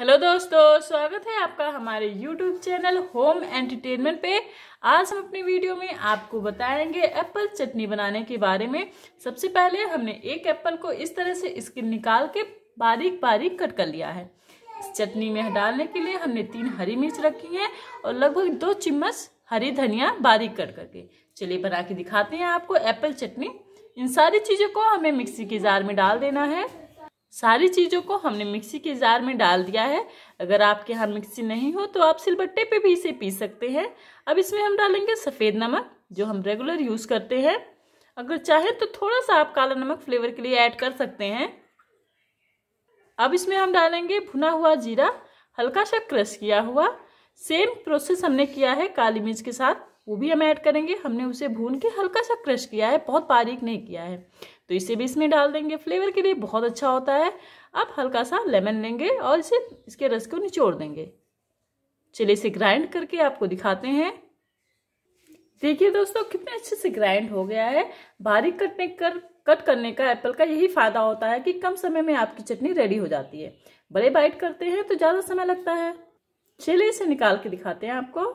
hello दोस्तों स्वागत है आपका हमारे यूट्यूब चैनल होम एंटरटेनमेंट पे आज हम अपनी वीडियो में आपको बताएंगे एप्पल चटनी बनाने के बारे में सबसे पहले हमने एक एप्पल को इस तरह से स्किन निकाल के बारीक बारीक कट कर लिया है इस चटनी में डालने के लिए हमने तीन हरी मिर्च रखी है और लगभग दो चम्मच हरी धनिया बारीक कट करके चलिए बना के दिखाते हैं आपको एप्पल चटनी इन सारी चीज़ों को हमें मिक्सी के जार में डाल देना है सारी चीज़ों को हमने मिक्सी के जार में डाल दिया है अगर आपके यहाँ मिक्सी नहीं हो तो आप सिलबट्टे पे भी इसे पी सकते हैं अब इसमें हम डालेंगे सफ़ेद नमक जो हम रेगुलर यूज़ करते हैं अगर चाहें तो थोड़ा सा आप काला नमक फ्लेवर के लिए ऐड कर सकते हैं अब इसमें हम डालेंगे भुना हुआ जीरा हल्का सा क्रश किया हुआ सेम प्रोसेस हमने किया है काली मिर्च के साथ वो भी हम ऐड करेंगे हमने उसे भून के हल्का सा क्रश किया है बहुत बारीक नहीं किया है तो इसे भी इसमें डाल देंगे फ्लेवर के लिए बहुत अच्छा होता है आप हल्का सा लेमन लेंगे और इसे इसके रस को निचोड़ देंगे चलिए इसे ग्राइंड करके आपको दिखाते हैं देखिए दोस्तों कितने अच्छे से ग्राइंड हो गया है बारीक कटने कर कट करने का एप्पल का यही फ़ायदा होता है कि कम समय में आपकी चटनी रेडी हो जाती है बड़े बाइट करते हैं तो ज़्यादा समय लगता है चलिए इसे निकाल के दिखाते हैं आपको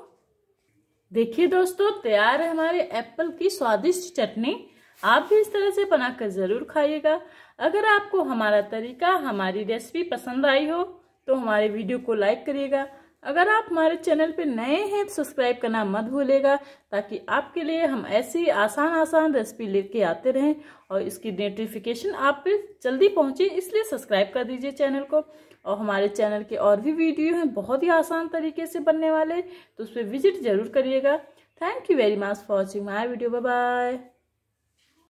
देखिए दोस्तों तैयार है हमारे एप्पल की स्वादिष्ट चटनी आप भी इस तरह से बनाकर ज़रूर खाइएगा अगर आपको हमारा तरीका हमारी रेसिपी पसंद आई हो तो हमारे वीडियो को लाइक करिएगा अगर आप हमारे चैनल पर नए हैं तो सब्सक्राइब करना मत भूलेगा ताकि आपके लिए हम ऐसी आसान आसान रेसिपी लेके आते रहें और इसकी नोटिफिकेशन आप पे जल्दी पहुंचे इसलिए सब्सक्राइब कर दीजिए चैनल को और हमारे चैनल के और भी वीडियो हैं बहुत ही आसान तरीके से बनने वाले तो उस पर विजिट ज़रूर करिएगा thank you very much for watching my video bye